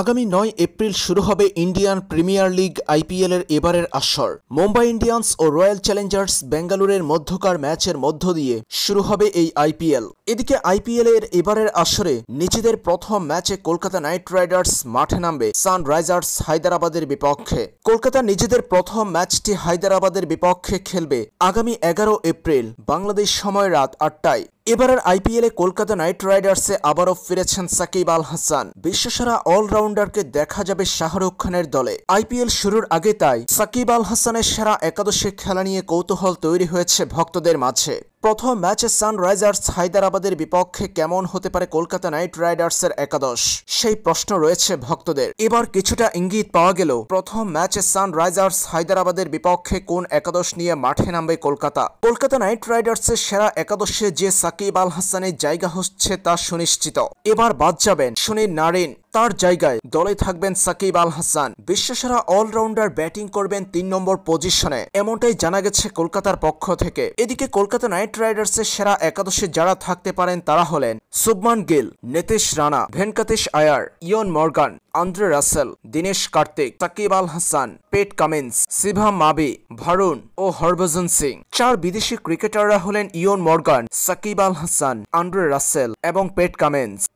আগামী নয় এপ্রিল শুরু হবে ইন্ডিয়ান প্রিমিয়ার লিগ আইপিএলের এবারের আসর মুম্বাই ইন্ডিয়ান্স ও রয়্যাল চ্যালেঞ্জার্স বেঙ্গালুরের মধ্যকার ম্যাচের মধ্য দিয়ে শুরু হবে এই আইপিএল এদিকে আইপিএল এর এবারের আসরে নিজেদের প্রথম ম্যাচে কলকাতা নাইট রাইডার্স মাঠে নামবে সানরাইজার্স হায়দরাবাদের বিপক্ষে কলকাতা নিজেদের প্রথম ম্যাচটি হায়দরাবাদের বিপক্ষে খেলবে আগামী এগারো এপ্রিল বাংলাদেশ সময় রাত আটটায় এবারের আইপিএলে কলকাতা নাইট রাইডার্সে আবারও ফিরেছেন সাকিব আল হাসান বিশ্বসেরা অলরাউন্ডারকে দেখা যাবে শাহরুখ খানের দলে আইপিএল শুরুর আগে তাই সাকিব আল হাসানের সেরা একাদশে খেলা নিয়ে কৌতূহল তৈরি হয়েছে ভক্তদের মাঝে প্রথম ম্যাচে সানরাইজার্স হায়দ্রাবাদের বিপক্ষে কেমন হতে পারে কলকাতা নাইট রাইডার্সের একাদশ সেই প্রশ্ন রয়েছে ভক্তদের এবার কিছুটা ইঙ্গিত পাওয়া গেল প্রথম ম্যাচে সানরাইজার্স হায়দ্রাবাদের বিপক্ষে কোন একাদশ নিয়ে মাঠে নামবে কলকাতা কলকাতা নাইট রাইডার্সের সেরা একাদশে যে সাকিব আল হাসানের জায়গা হচ্ছে তা সুনিশ্চিত এবার বাদ যাবেন সুনীল নারিন তার জায়গায় দলে থাকবেন সাকিব আল হাসান বিশ্বসেরা অলরাউন্ডার ব্যাটিং করবেন তিন নম্বর পজিশনে এমনটাই জানা গেছে কলকাতার পক্ষ থেকে এদিকে কলকাতা নাইট রাইডার্সের সেরা একাদশে যারা থাকতে পারেন তারা হলেন Shubman Gill Nitish Rana Venkatesh Iyer Eoin Morgan Andre Russell Dinesh Karthik Shakib Al Hasan Pat Cummins Shivam Mavi Varun ও হরভজন সিং চার বিদেশি ক্রিকেটাররা হলেন Eoin Morgan Shakib Al Hasan Andre Russell এবং পেট কামিন্স